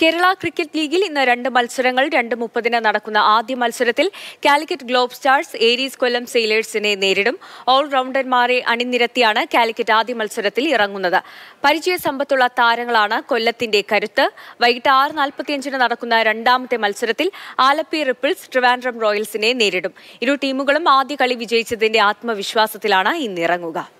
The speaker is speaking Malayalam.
കേരള ക്രിക്കറ്റ് ലീഗിൽ ഇന്ന് രണ്ട് മത്സരങ്ങൾ രണ്ട് മുപ്പതിന് നടക്കുന്ന ആദ്യ മത്സരത്തിൽ Calicut globe stars Aries Kollam സെയിലേഴ്സിനെ നേരിടും ഓൾറൗണ്ടർമാരെ അണിനിരത്തിയാണ് കാലിക്കറ്റ് ആദ്യ മത്സരത്തിൽ ഇറങ്ങുന്നത് സമ്പത്തുള്ള താരങ്ങളാണ് കൊല്ലത്തിന്റെ കരുത്ത് വൈകിട്ട് ആറ് നാൽപ്പത്തിയഞ്ചിന് നടക്കുന്ന രണ്ടാമത്തെ മത്സരത്തിൽ ആലപ്പി റിപ്പിൾസ് ട്രിവാൻഡ്രം റോയൽസിനെ നേരിടും ഇരു ടീമുകളും ആദ്യ കളി വിജയിച്ചതിന്റെ ആത്മവിശ്വാസത്തിലാണ് ഇന്നിറങ്ങുക